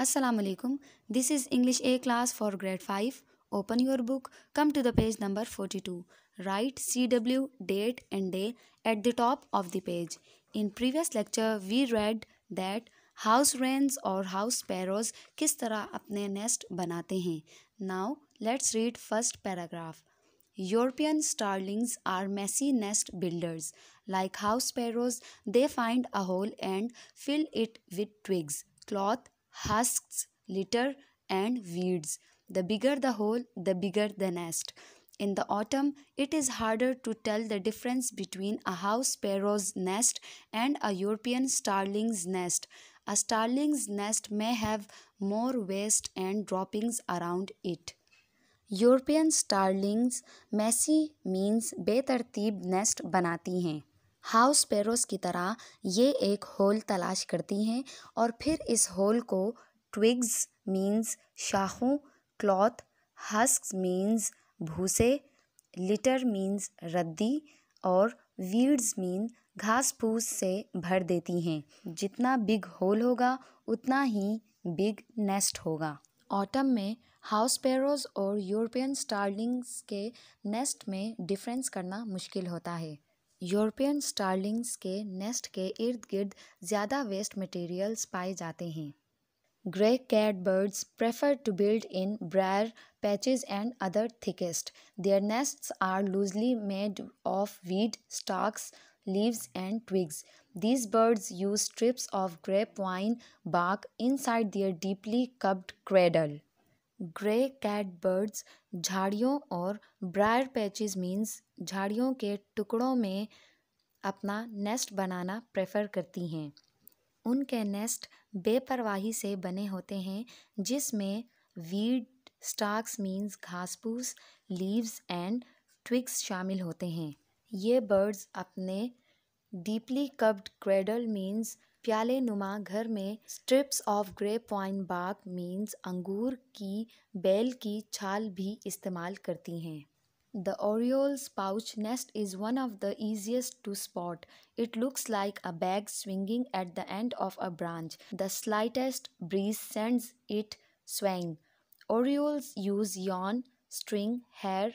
असलकम this is English a class for grade five open your book come to the page number forty two right C W date and day at the top of the page in previous lecture we read that house wrens और house sparrows किस तरह अपने nest बनाते हैं now let's read first paragraph European starlings are messy nest builders like house sparrows they find a hole and fill it with twigs cloth husks, litter, and weeds. The bigger the hole, the bigger the nest. In the autumn, it is harder to tell the difference between a house sparrow's nest and a European starling's nest. A starling's nest may have more waste and droppings around it. European starlings messy means tib nest banati हैं house sparrows की तरह ये एक whole तलाश करती हैं और फिर इस होल को ट्विग्स मीन्स शाखों क्लॉथ हस्क मीन्स भूसे लिटर मीन्स रद्दी और वीड्स मीन घास फूस से भर देती हैं जितना बिग होल होगा उतना ही बिग नेस्ट होगा ऑटम में हाउस पेरोज और यूरोपियन स्टार्लिंग्स के नेस्ट में डिफरेंस करना मुश्किल होता है यूरोपियन स्टारलिंग्स के नेस्ट के इर्द गिर्द ज़्यादा वेस्ट मटेरियल्स पाए जाते हैं grey catbirds prefer to build in briar patches and other thickets their nest are loosely made of weed stalks leaves and twigs these birds use strips of grapevine bark inside their deeply cupped cradle grey catbirds झाड़ियों और briar patches means झाड़ियों के टुकड़ों में अपना nest बनाना prefer करती हैं उनके नेस्ट बेपरवाही से बने होते हैं जिसमें वीड स्टाक्स मीन्स घासपूस लीव्स एंड ट्विक्स शामिल होते हैं ये बर्ड्स अपने डीपली कब्ड क्रेडल मीन्स प्याले नुमा घर में strips of grapevine bark means अंगूर की बेल की छाल भी इस्तेमाल करती हैं The oriole's pouch nest is one of the easiest to spot. It looks like a bag swinging at the end of a branch. The slightest breeze sends it swaying. Orioles use yarn, string, hair,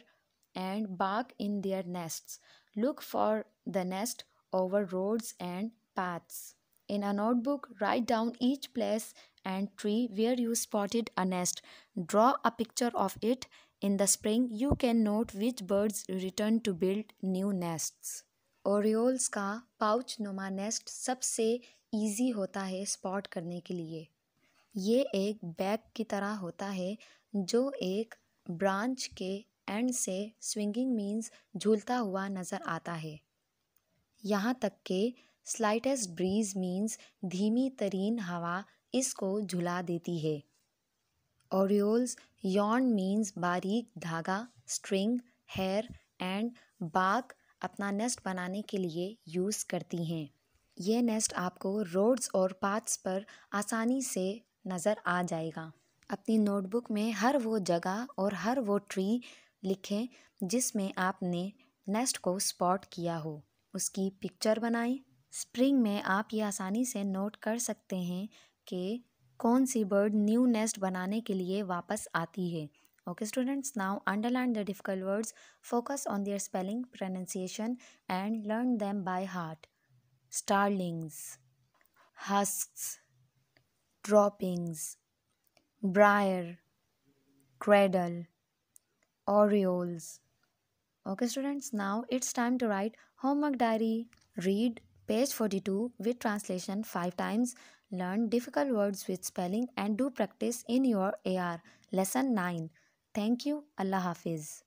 and bark in their nests. Look for the nest over roads and paths. In a notebook, write down each place and tree where you spotted a nest. Draw a picture of it In the spring, you can note which birds return to build new nests. ओरियोल्स का pouch नुमा nest सबसे easy होता है spot करने के लिए ये एक बैग की तरह होता है जो एक ब्रांच के एंड से स्विंगिंग मीन्स झूलता हुआ नज़र आता है यहाँ तक के स्लाइटेस्ट ब्रीज मीन्स धीमी तरीन हवा इसको झुला देती है Orioles yarn मीन्स बारीक धागा स्ट्रिंग हेयर एंड बाग अपना नेस्ट बनाने के लिए यूज़ करती हैं ये नेस्ट आपको रोड्स और पाथ्स पर आसानी से नज़र आ जाएगा अपनी नोटबुक में हर वो जगह और हर वो ट्री लिखें जिसमें आपने नेस्ट को स्पॉट किया हो उसकी पिक्चर बनाएं स्प्रिंग में आप ये आसानी से नोट कर सकते हैं कि कौन सी बर्ड न्यू नेस्ट बनाने के लिए वापस आती है okay students now underline the difficult words focus on their spelling pronunciation and learn them by heart starlings husk droppings briar cradle orioles okay students now it's time to write homework diary read page forty two with translation five times Learn difficult words with spelling and do practice in your AR. Lesson 9. Thank you. Allah Hafiz.